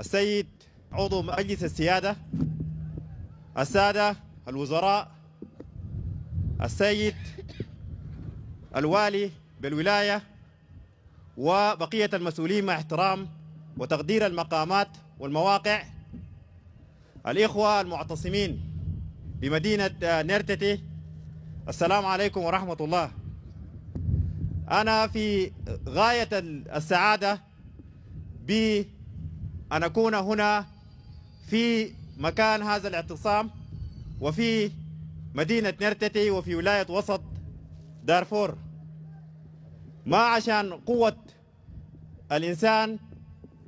السيد عضو مجلس السيادة السادة الوزراء السيد الوالي بالولاية وبقية المسؤولين مع احترام وتقدير المقامات والمواقع الإخوة المعتصمين بمدينة نرتتي السلام عليكم ورحمة الله أنا في غاية السعادة ب أن أكون هنا في مكان هذا الاعتصام وفي مدينة نرتتي وفي ولاية وسط دارفور ما عشان قوة الإنسان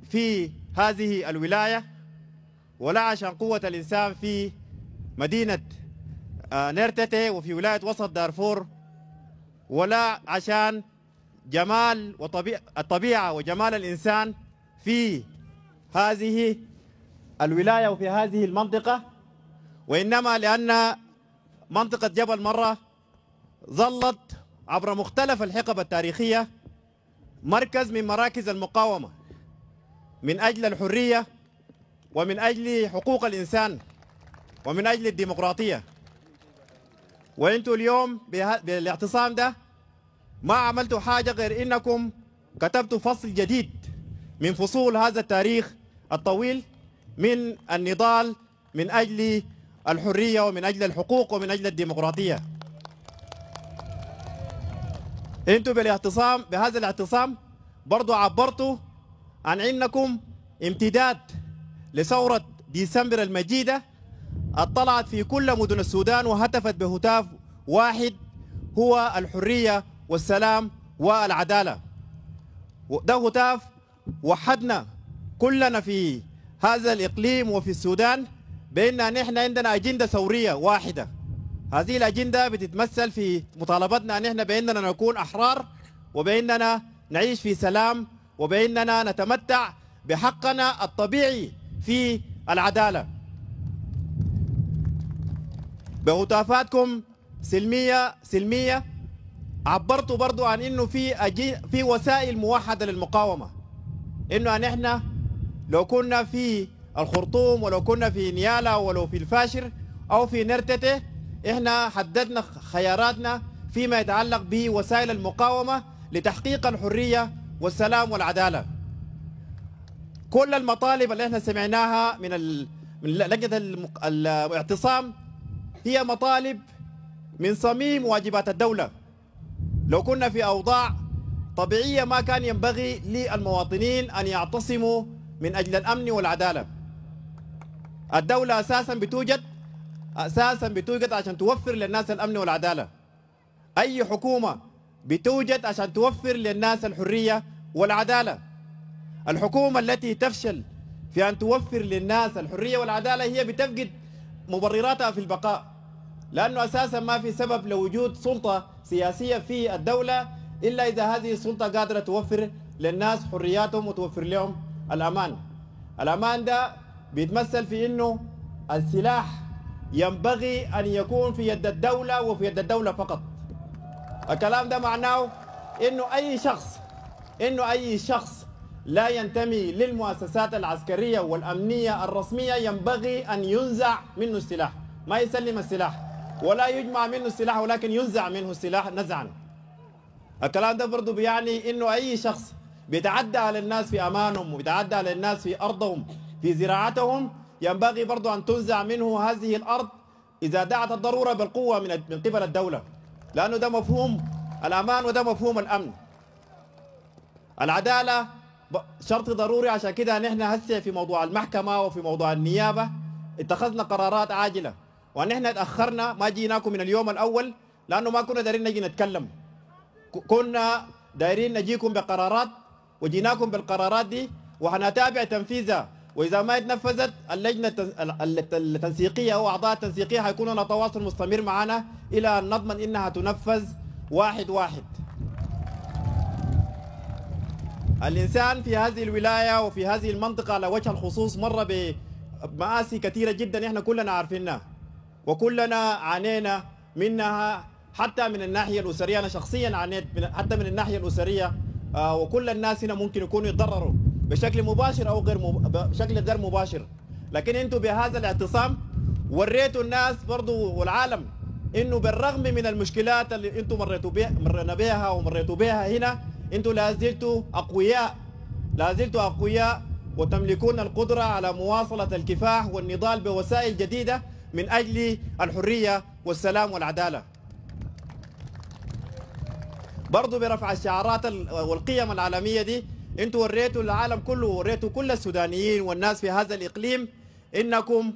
في هذه الولاية ولا عشان قوة الإنسان في مدينة آه، نرتتي وفي ولاية وسط دارفور ولا عشان جمال وطبيعة الطبيعة وجمال الإنسان في هذه الولاية وفي هذه المنطقة وإنما لأن منطقة جبل مرة ظلت عبر مختلف الحقب التاريخية مركز من مراكز المقاومة من أجل الحرية ومن أجل حقوق الإنسان ومن أجل الديمقراطية وانتوا اليوم بالاعتصام ده ما عملتوا حاجة غير انكم كتبتوا فصل جديد من فصول هذا التاريخ الطويل من النضال من أجل الحرية ومن أجل الحقوق ومن أجل الديمقراطية أنتم بالاعتصام بهذا الاعتصام برضو عبرتوا عن أنكم امتداد لثورة ديسمبر المجيدة اطلعت في كل مدن السودان وهتفت بهتاف واحد هو الحرية والسلام والعدالة ده هتاف وحدنا كلنا في هذا الإقليم وفي السودان بأن نحن عندنا أجندة ثورية واحدة هذه الأجندة بتتمثل في مطالبتنا نحن بأننا نكون أحرار وبأننا نعيش في سلام وبأننا نتمتع بحقنا الطبيعي في العدالة بهتافاتكم سلمية سلمية عبرتوا برضو عن انه في أجي في وسائل موحده للمقاومه انه ان لو كنا في الخرطوم ولو كنا في نيالا ولو في الفاشر أو في نرتتة إحنا حددنا خياراتنا فيما يتعلق بوسائل المقاومة لتحقيق الحرية والسلام والعدالة كل المطالب اللي احنا سمعناها من من لجنة الاعتصام هي مطالب من صميم واجبات الدولة لو كنا في أوضاع طبيعية ما كان ينبغي للمواطنين أن يعتصموا من أجل الأمن والعدالة الدولة أساسا بتوجد أساسا بتوجد عشان توفر للناس الأمن والعدالة أي حكومة بتوجد عشان توفر للناس الحرية والعدالة الحكومة التي تفشل في أن توفر للناس الحرية والعدالة هي بتفقد مبرراتها في البقاء لأنه أساسا ما في سبب لوجود سلطة سياسية في الدولة إلا إذا هذه السلطة قادرة توفر للناس حرياتهم وتوفر لهم الأمان الأمان ده بيتمثل في أنه السلاح ينبغي أن يكون في يد الدولة وفي يد الدولة فقط الكلام ده معناه أنه أي شخص أنه أي شخص لا ينتمي للمؤسسات العسكرية والأمنية الرسمية ينبغي أن ينزع منه السلاح ما يسلم السلاح ولا يجمع منه السلاح ولكن ينزع منه السلاح نزعا الكلام ده برضه بيعني أنه أي شخص بيتعدى على الناس في أمانهم وبيتعدى على الناس في أرضهم في زراعتهم ينبغي برضو أن تنزع منه هذه الأرض إذا دعت الضرورة بالقوة من من قبل الدولة لأنه ده مفهوم الأمان وده مفهوم الأمن العدالة شرط ضروري عشان كده نحن هسه في موضوع المحكمة وفي موضوع النيابة اتخذنا قرارات عاجلة ونحن تاخرنا ما جيناكم من اليوم الأول لأنه ما كنا دارين نجي نتكلم كنا دايرين نجيكم بقرارات وجيناكم بالقرارات دي وحنتابع تنفيذها واذا ما اتنفذت اللجنه التنسيقيه او اعضاء التنسيقيه حيكونوا على تواصل مستمر معنا الى ان نضمن انها تنفذ واحد واحد الانسان في هذه الولايه وفي هذه المنطقه على وجه الخصوص مر بمآسي كثيره جدا احنا كلنا عارفينها وكلنا عانينا منها حتى من الناحيه الاسريه انا شخصيا عانيت حتى من الناحيه الاسريه آه، وكل الناس هنا ممكن يكونوا يتضرروا بشكل مباشر او غير مب... بشكل غير مباشر لكن انتوا بهذا الاعتصام وريتوا الناس برضو والعالم انه بالرغم من المشكلات اللي انتوا مريتوا بها مرينا بها ومريتوا بها هنا انتوا لا اقوياء لا اقوياء وتملكون القدره على مواصله الكفاح والنضال بوسائل جديده من اجل الحريه والسلام والعداله برضه برفع الشعارات والقيم العالميه دي انتوا وريتوا العالم كله وريتوا كل السودانيين والناس في هذا الاقليم انكم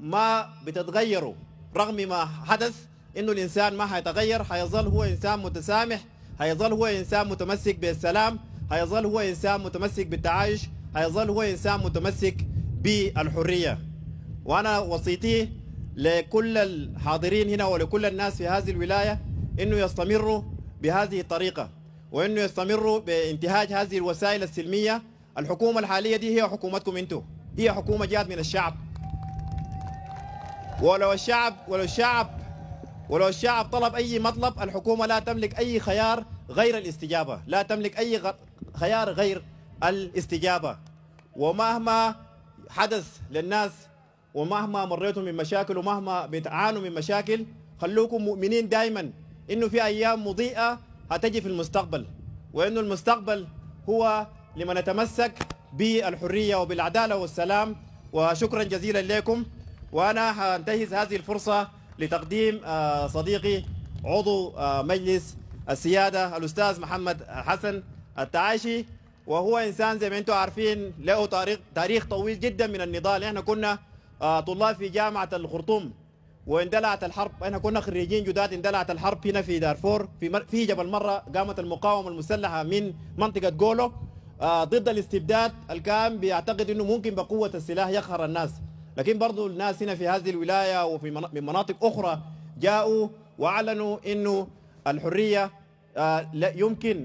ما بتتغيروا رغم ما حدث انه الانسان ما حيتغير حيظل هو انسان متسامح حيظل هو انسان متمسك بالسلام حيظل هو انسان متمسك بالتعايش حيظل هو انسان متمسك بالحريه وانا وصيتي لكل الحاضرين هنا ولكل الناس في هذه الولايه انه يستمروا بهذه الطريقة وأنه يستمروا بانتهاج هذه الوسائل السلمية الحكومة الحالية دي هي حكومتكم أنتم هي حكومة جاءت من الشعب ولو الشعب ولو الشعب ولو الشعب طلب أي مطلب الحكومة لا تملك أي خيار غير الاستجابة لا تملك أي خيار غير الاستجابة ومهما حدث للناس ومهما مريتم من مشاكل ومهما بتعانوا من مشاكل خلوكم مؤمنين دائما انه في ايام مضيئه هتجي في المستقبل وانه المستقبل هو لمن نتمسك بالحريه وبالعداله والسلام وشكرا جزيلا لكم وانا هنتهز هذه الفرصه لتقديم آه، صديقي عضو آه، مجلس السياده الاستاذ محمد حسن التعايشي وهو انسان زي ما انتم عارفين له تاريخ تاريخ طويل جدا من النضال احنا كنا آه، طلاب في جامعه الخرطوم واندلعت الحرب احنا كنا خريجين جداد اندلعت الحرب هنا في دارفور في مر... في جبل مره قامت المقاومه المسلحه من منطقه جولو آه، ضد الاستبداد الكام بيعتقد انه ممكن بقوه السلاح يقهر الناس لكن برضو الناس هنا في هذه الولايه وفي من... من مناطق اخرى جاءوا واعلنوا انه الحريه آه، لا يمكن